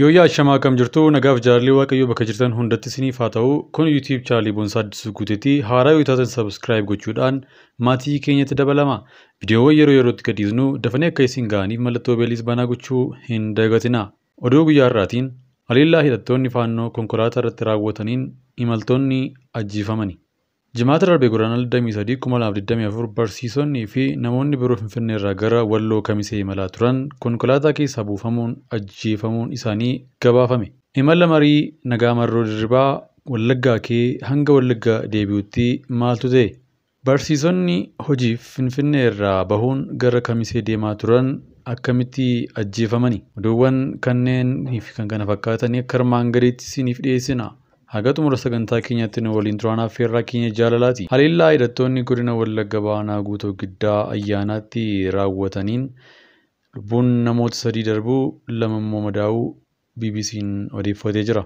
yooyya ashamaa kam jirtu nagaaf jaalallee waaqayyoo bakka jirtan hundatti isiniif haa ta'u kun yuutiib chaarlii boonsaa addisuu haaraa yoo taatan sabskiraayib gochuudhaan maatii keenyatti dabalama. Viidiyoowwan yeroo yerootti gadhiisnu dafanii akka isin ga'aniif mallattoo beelis banaa gochuu hin dagatina. Oduu guyyaa har'aatiin haleellaa hidhattoonni faannoo konkolaataa irratti raawwataniin imaltoonni ajjiifamani. Jimaata darbee godaanaa 23 2024 fi namoonni biroo Finfinnee irraa gara Walloo kamisee imalaa turan konkolaataa keessaa buufamuun ajjeefamuun isaanii gabaafame. Imala marii nagaa marroo dirribaa Wallaggaa kee hanga Wallaggaa deebi'utti maaltu ta'e? Barsiisonni hojiif Finfinnee irraa bahuun gara kamisee deemaa turan akkamitti ajjeefamani? Oduuwwan kanneen fi kan kana fakkaatan akka armaan gadiitti siiniif dhiyeessina. hagatu mura sagantaa keenyatti nu waliin turaanaaf feerraa keenya jaalalaati. Haleellaa hidhattoonni godina Wallagga Baanaa guutuu giddaa ayyaanaatti raawwataniin lubbuun namoota sadii darbuu lama immoo madaa'uu BBC'n odeeffatee jira.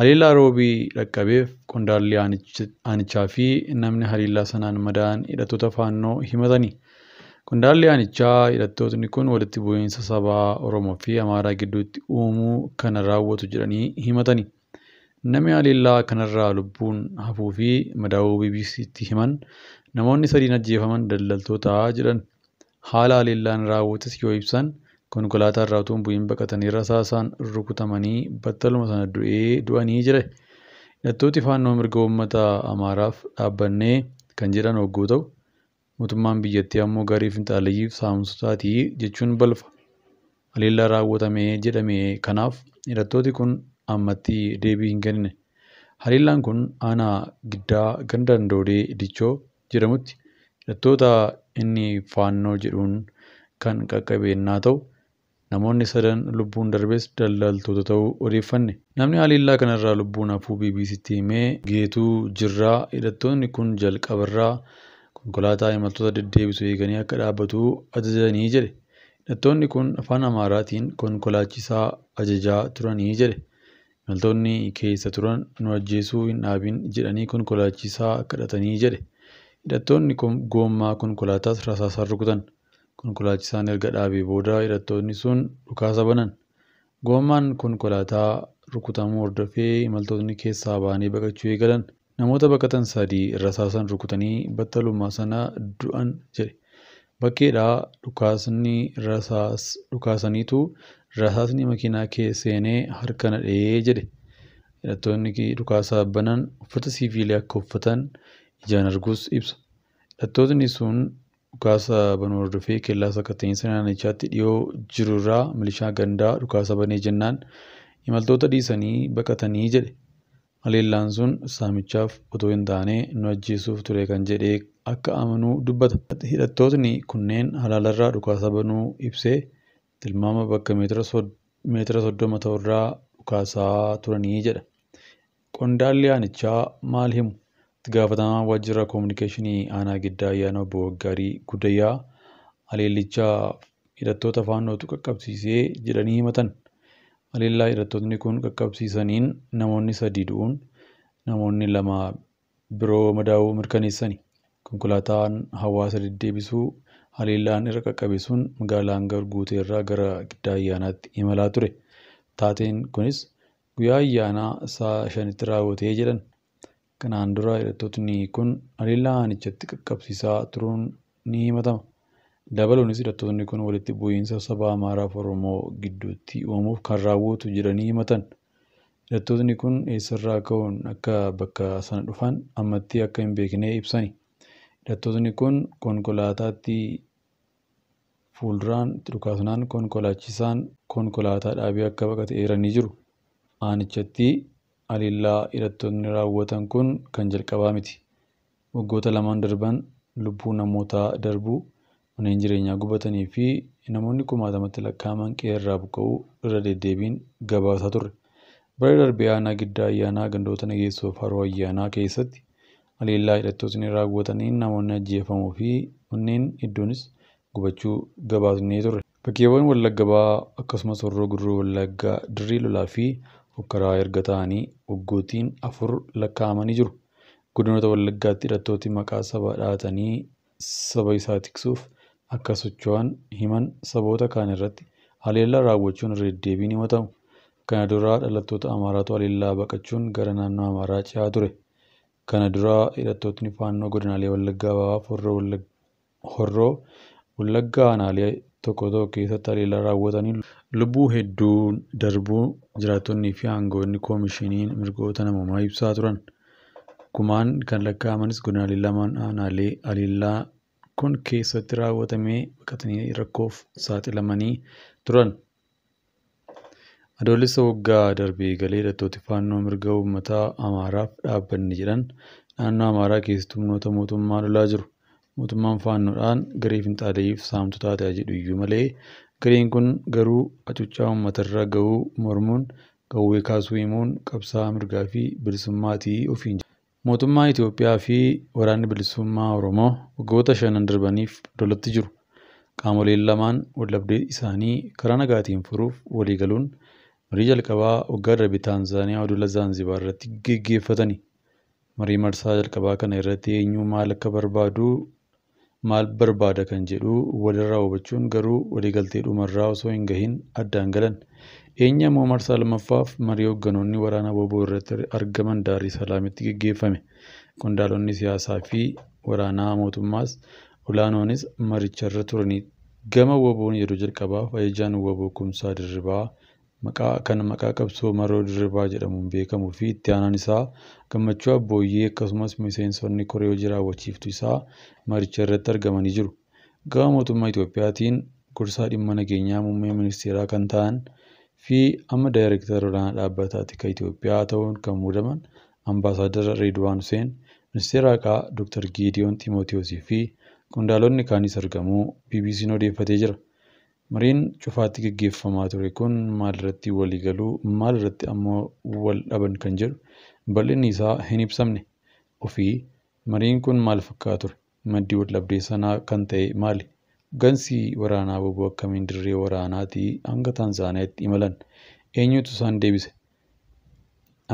Haleellaa roobii dhaqqabeef qondaalli aanichaa fi namni haleellaa sanaan madaan hidhattoota faannoo himatanii. Qondaalli aanichaa hidhattootni kun walitti bu'iinsa sabaa Oromoo fi Amaaraa gidduutti uumuu kana raawwatu jedhanii himatani. Namni haleellaa kanarraa lubbuun hafuu fi madaa'uu BBC'tti himan namoonni sadiin ajjeefaman daldaltootaa jedhan. Haala haleellaan raawwates yoo ibsan konkolaataa utuu hin bu'in baqatanii rukutamanii battaluma sana du'ee du'anii jire. Hidhattooti Fannoo mirga uummata Amaaraaf dhaabbannee kan jedhan hogguu ta'u, mootummaan biyyattii ammoo gaarii Finxaalayyiif saamsotaati jechuun balfa. Haleellaa raawwatame jedhame kanaaf hidhattooti kun ammatti deebii hin kennine. kun aanaa giddaa gandaan Andoodee Dichoo jedhamutti hidhattoota inni Faannoo jedhuun kan qaqqabeenyaa ta'u namoonni sadan lubbuun darbes daldaltoota ta'uu odeeffanne. Namni haleellaa kanarraa lubbuun afuu BBC'tti himee Geetuu Jirraa hidhattoonni kun jalqabarraa konkolaataa imaltoota deddeebisu eeganii akka dhaabbatu ajajanii jedhe. Hidhattoonni kun afaan Amaaraatiin konkolaachisaa ajajaa turanii jedhe. Imaltoonni keessa turan nu ajjeesuu hin dhaabin jedhanii konkolaachisaa kadhatanii jedhe. Hidhattoonni goommaa konkolaataas rasaasan rukutan. Konkolaachisaan erga dhaabee booda hidhattoonni sun dhukaasa banan. goommaan konkolaataa rukutamuu hordofee imaltoonni keessaa baanii baqachuu eegalan. Namoota baqatan sadii rasaasan rukutanii battalummaa sana du'an jedhe. Bakkeedhaa dhukaasni dhukaasaniitu Rasaasni makiinaa kee seenee harkana dha'ee jedhe. Hidhattoonni dhukaasaa banan uffata siviilii akka uffatan ijaan arguus ibsa. Hidhattoonni sun dhukaasaa banuu hordofee kellaa sakkateensa naannichaatti dhiyoo jiru irraa milishaa gandaa dhukaasa banee jennaan imaltoota dhiisanii baqatanii jedhe. Haleellaan sun saamichaaf otoo hin taane nu ajjeesuuf ture kan jedhee akka amanuu dubbata. Hidhattoonni kunneen halaala irraa banuu ibsee Tilmaama bakka meetira soddoma irraa dhukaasaa turanii jedha. Qondaalli aanichaa maal himu? Itti gaafatamaa waajjira koominikeeshinii aanaa giddaa ayyaana obbo Waggaarii Guddayyaa, haleellichaaf hidhattoota faannootu qaqqabsiisee jedhanii himatan. Aleellaa hidhattootni kun qaqqabsiisaniin namoonni sadi du'uun namoonni lama biroo madaa'uu mirkaneessan Konkolaataan hawaasa deddeebisuu Haleellaan irra qaqqabeessuun magaalaan Guutee irraa gara Giddaa Ayyaanaatti imalaa ture. Taateen kunis guyyaa ayyaanaa isaa shanitti raawwatee jedhan. Kanaan dura hidhattootni kun haleellaa aanichatti qaqqabsiisaa turuun ni himatama. Dabaluunis hidhattoonni kun walitti bu'iinsa saba Amaaraa fi Oromoo gidduutti uumuuf kan raawwatu jedhanii himatan. Hidhattoonni kun eessarraa ka'uun akka bakka sana dhufan ammatti akka hinbeeknee beekne ibsani. Hidhattoonni kun konkolaataatti Fuulduraan itti dhukaasanaan konkolaachisaan konkolaataa dhaabee akka baqate eeranii jiru. Aanichattii alillaa hidhattootni raawwatan kun kan jalqabaa miti. Waggoota lamaan darban lubbuu namootaa darbuu, manneen jireenyaa gubatanii fi namoonni kumaatamatti lakka'aman qeerraa buqqa'uu irra deddeebiin gabaasaa turre. Bara darbee aanaa Giddaa ayyaanaa gandoota nageessoof haroo ayyaanaa keessatti alillaa hidhattootni raawwataniin namoonni ajjeefamuu fi onneen hedduunis gubachuu gabaatu ni ture. Bakkeewwan wallagga ba'aa akkasumas horroo gurroo wallaggaa dirri lolaa fi fokkaraa erga ta'anii waggootiin afur lakkaa'amanii jiru. Godinota wallaggaatti hidhattootni maqaa saba dhaatanii saba isaa tiksuuf akka socho'an himan saboota kaan irratti haleellaa raawwachuun irra deddeebiin himatamu. Kana dura dhalattoota Amaaraatu haleellaa baqachuun gara naannoo Amaaraa cehaa ture. Kana dura hidhattootni Faannoo godinaalee Wallaggaa Wallaggaa aanaalee tokko tokko keessatti tajaajila raawwatanii lubbuu hedduu darbuu jiraattonnii fi aangawoonni Komishinii Mirgoota Namoomaa ibsaa turan. Gumaan kan lakkaa'amanis godinaalee lamaan aanaalee Haliillaa kun keessatti raawwatamee baqatanii rakkoof saaxilamanii turan. Adoolessa waggaa darbe galee hidhattooti Faannoo mirga uummata Amaaraaf dhaabbanni jedhan naannoo Amaaraa keessatti humnoota mootummaa lolaa jiru. Mootummaan faannoodhaan garee Finxaaleef saamtuu taatea jedhu iyyuu malee gareen kun garuu hacuuccaa uummatarra gahuu mormuun gawwee kaasuu himuun qabsaa mirgaa fi bilisummaatii ofiin jira. Mootummaan Itiyoophiyaa fi waraanni bilisummaa Oromoo waggoota shanan darbaniif lolatti jiru. Qaamoleen lamaan wal isaanii karaa nagaatiin furuuf waliigaluun marii jalqabaa waggaa darbe Taanzaniyaa, Odola Zaanzibaa irratti gaggeeffatani. Marii marsaa jalqabaa kana irratti maal akka barbaadu maal barbaada kan jedhu walirraa hubachuun garuu waliigaltee dhumarraa osoo hin gahin addaan galan. eenya ammoo marsaa lammaffaaf marii hogganoonni waraana booboo irratti argaman daarii salaamitti gaggeeffame. Qondaalonni siyaasaa fi waraanaa mootummaas ulaanoonis maricharra turanii Gama Woboon yeroo jalqabaa ajajaan Woboo Kumsaa Dirribaa maqaa kan maqaa qabsoo maroo dirribaa jedhamuun beekamuu fi itti aanaan isaa gammachuu abbooyyee akkasumas miseensonni koree hojii raawwachiiftu isaa maricha irratti argamanii jiru. Gama mootummaa Itoophiyaatiin gorsaa dhimma nageenyaa muummee ministeeraa kan ta'an fi amma daayireektarii olaanaa dhaabbata Atikaa Itoophiyaa ta'uun kan muudaman Ambaasaadara Reedwaan Huseen, ministeera Waaqaa Dr. Gidewoon Xiimotewosii fi qondaalonni kaanis argamuu BBC'n odeeffatee jira. Mariin cufaatti gaggeeffamaa ture kun maalirratti walii galuu maalirratti ammoo wal dhaban kan jedhu bal'inni isaa hin ibsamne ofii mariin kun maal ture? Maddi wal dhabdee sanaa kan ta'e maali? Gansi waraanaa boba'u akkamiin dirree waraanaatii hanga Taanzaaniyaatti imalan? Eenyutu isaan deebise?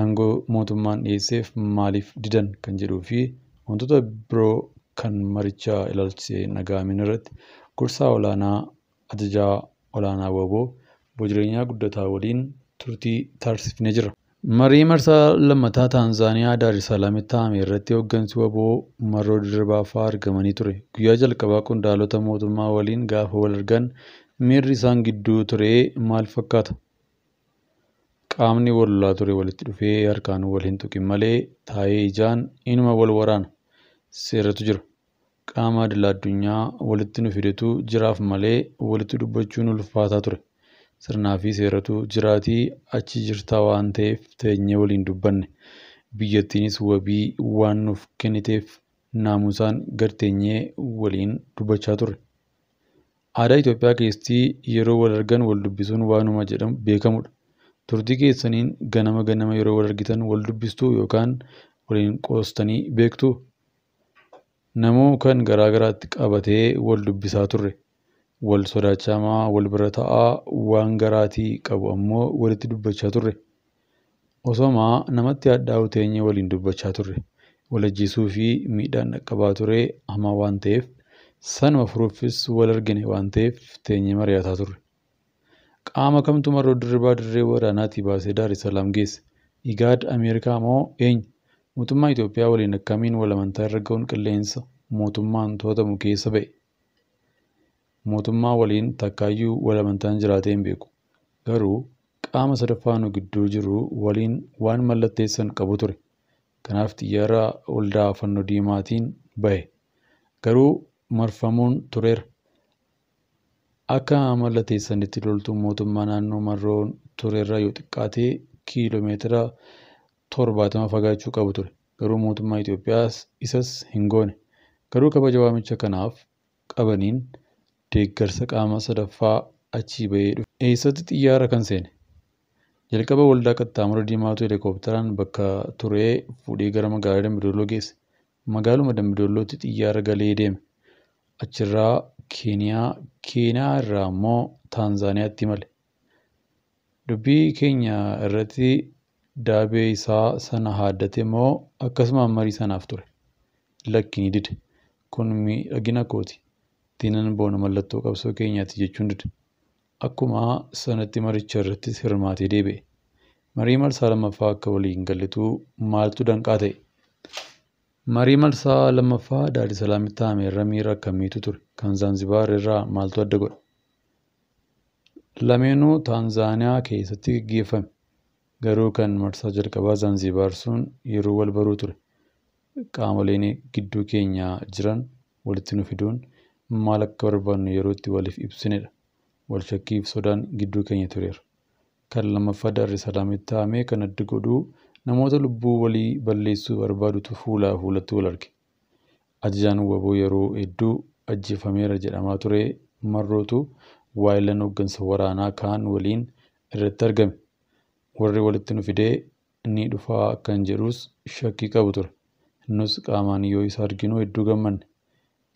Aangoo mootummaan dhiyeesseef maaliif didan? Kan jedhuu fi wantoota biroo kan maricha ilaalchisee Nagaayiin irratti gorsaa olaanaa ajajaa olaanaa Waboo bojireenyaa guddataa waliin turtii taasifnee jira. Marii marsaa lammataa Taanzaaniyaa Daarisaalaamitti ta'ame irratti hooggansi Waboo maroo dirribaa fa'aa argamanii ture. Guyyaa jalqabaa qondaalota mootummaa waliin gaafa wal argan miirri isaan gidduu ture maal fakkaata? Qaamni wal ture walitti dhufee harkaan wal hin tuqin malee taa'ee ijaan inuma wal waraana. Seeratu jira. Qaama adala addunyaa walitti nu fidatu jiraaf malee walitti dubbachuun ulfaataa ture. Sirnaa fi seeratu jiraatii achi jirtaa waan ta'eef teenyee waliin dubbanne. Biyyattiinis wabii waan nuuf kenniteef naamusaan garteenyee teenyee waliin dubbachaa turre. Aadaa Itoophiyaa keessatti yeroo wal argan wal dubbisuun waanuma jedhamu beekamudha. Turtii keessaniin ganama ganama yeroo wal argitan wal dubbistuu yookaan waliin qoostanii beektuu? namuu garaa garaatti qabatee wal dubbisaa turre. Wal sodaachamaa wal bira ta'a waan garaatii qabu ammoo walitti dubbachaa turre. Osomaa namatti addaa otoo waliin dubbachaa turre. Wal ajjeesuu fi miidhaan qaqqabaa ture hamaa waan ta'eef sanuma furuufis wal argine waan ta'eef teenyee mari'ataa turre. Qaama kamtu mar'oo dirribaa dirree waraanaatii baasee Daar geesse. Igaad Ameerikaa moo eenyu? Mootummaa Itoophiyaa waliin akkamiin wal amantaa irra ga'uun qilleensa mootummaan to'atamu keessa ba'e? Mootummaa waliin takkaayyuu wal amantaan jiraatee hin beeku. Garuu qaama sadaffaa nu gidduu jiru waliin waan mallatteessan qabu ture. Kanaaf xiyyaara oldaa fannoo diimaatiin bahe. Garuu marfamuun tureera. Akka mallatteessanitti loltuun mootummaa naannoo marroon turerra yoo xiqqaate kiiloomeetira torbaatama fagaachuu qabu ture. Garuu mootummaa Itoophiyaas isas hin goone. Garuu kabaja waamicha kanaaf qabaniin deeggarsa qaama sadaffaa achii bahee dhufe. Eessatti xiyyaara kan seene? Jalqaba waldaa qaxxaamura diimaatu heelikooptaraan bakka turee fuudhee gara magaalaa Dambidolloo geesse. Magaaluma Dambidollootti xiyyaara galee deeme. Achirraa Keeniyaa, Keeniyaa irraa immoo Taanzaaniyaatti Dubbii keenya irratti daabee isaa sana haaddate immoo akkasumaan marii sanaaf ture. Lakkini dida. dide. Kun miidhagina kooti. Dinan boona mallattoo qabsoo keenyaatti jechuun dida. Akkuma sanatti maricha irrattis hirmaatee deebi'e. Marii marsaa lammaffaa akka waliin gallitu maaltu danqaa ta'e? Marii marsaa lammaffaa Daalisalaamitti haame irra miira ture? Kan Zaanzibaar irraa maaltu adda godha? Lameenuu Taanzaaniyaa keessatti gaggeeffame. Garuu kan marsaa jalqabaa Zaanzibaar sun yeroo wal baruu ture. Qaamoleen gidduu keenya jiran walitti nu fiduun maal akka barbaannu yerootti itti waliif ibsinedha. Wal shakkiif sodaan gidduu keenya tureera. Kan lammaffaa Daarri Salaamitti taa'ame kan adda godhu namoota lubbuu walii balleessuu barbaadutu fuulaa fuulatti wal arge. Ajajaan Waboo yeroo hedduu ajjeefameera jedhamaa ture marrootu waa'ee lan waraanaa kaan waliin irratti argame. Warri walitti nu fidee ni dhufaa kan jedhus shakkii qabu ture. Nus qaamaan yoo isa arginu hedduu gammanne.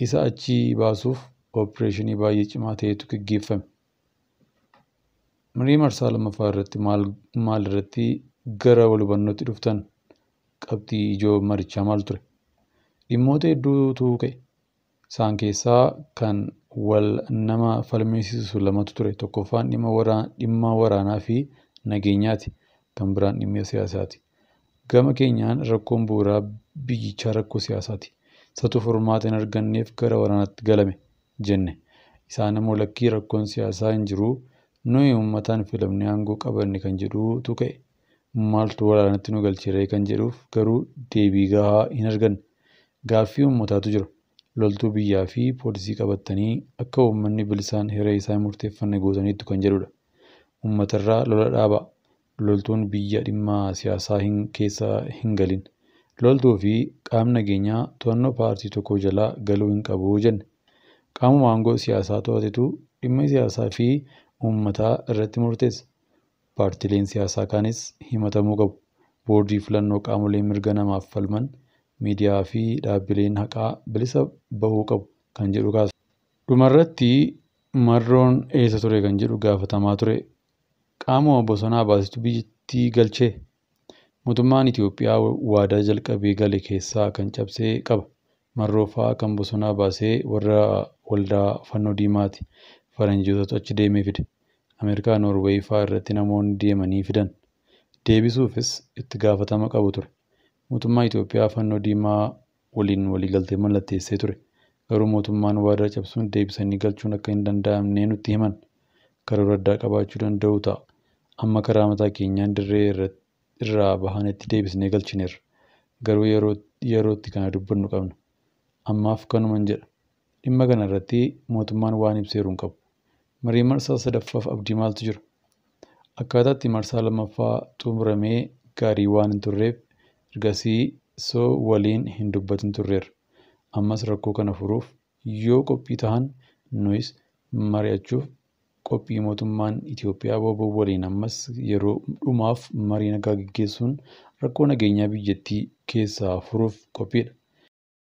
Isa achii baasuuf opereeshinii baay'ee cimaa ta'etu gaggeeffame. Marii marsaa lammaffaa irratti maal irratti gara wal hubannootti dhuftan qabxii ijoo marichaa maal ture? Dhimmoota hedduutu ka'e. Isaan keessaa kan wal nama falmisiisu lamatu ture. Tokkoffaan dhimma waraanaa fi nageenyaati. Kan biraan dhimma siyaasaati. Gama keenyaan rakkoon bu'uuraa biyyichaa rakkoo siyaasaati. Isatu furmaata hin arganneef gara waraanaatti galame jenne. Isaan immoo lakkii rakkoon siyaasaa hin jiru nuyi uummataan filamnee aangoo qabanne kan jedhutu ka'e. Maaltu waraanatti nu galche kan jedhuuf garuu deebii gahaa hin arganne. Gaaffii uummataatu jira. Loltuu biyyaa fi poolisii qabattanii akka uummanni bilisaan hiree isaa murteeffanne gootaniitu kan jedhudha. Uummatarraa lola dhaaba. Loltuun biyya dhimma siyaasaa keessa hin galin. Loltuu fi qaamni nageenyaa to'annoo paartii tokko jalaa galuu hin qabu jenne. Qaamuma siyaasaa to'atetu dhimma siyaasaa fi uummataa irratti murteessa. Paartiileen siyaasaa kaanis himatamuu qabu. Boordii filannoo qaamoleen mirga namaaf falman miidiyaa fi dhaabbileen haqaa bilisa bahuu qabu kan jedhu kaasa. Dhumarratti marroon eessa ture kan jedhu gaafatamaa ture. Qaamuma bosonaa baasistu biyyattii galchee mootummaan Itoophiyaa waadaa jalqabee galee keessaa kan cabse qaba. Marroo kan bosonaa baasee warra waldaa Fannoo Diimaati. Faranjiitu achi deemee fide. Ameerikaa Noorweey fa'aa irratti namoonni deemanii fidan. Deebisuufis itti gaafatama qabu ture. Mootummaan Itoophiyaa Fannoo Diimaa waliin waliigaltee mallatteessee ture. Garuu mootummaan waadaa cabsuun deebisanii galchuun akka hin danda'amne nutti himan. qabaachuu danda'u ta'a. Amma karaa mataa keenyaan dirree irraa itti deebisnee galchinerra Garuu yerootti kana dubbannu qabna. Ammaaf kanuman jedha. Dhimma kana irratti mootummaan waan ibseeru hin qabu. Marii marsaa sadaffaaf abdii maaltu jira? akkaataatti marsaa lammaffaa xumuramee gaarii waan hin turreef ergasii soo waliin hin dubbatin turreerra. Ammas rakkoo kana furuuf yoo qophii tahan nus mari'achuuf Qophii mootummaan Itoophiyaa booboo waliin ammas yeroo dhumaaf marii nagaa gaggeessuun rakkoo nageenyaa biyyattii keessaa furuuf qophiidha.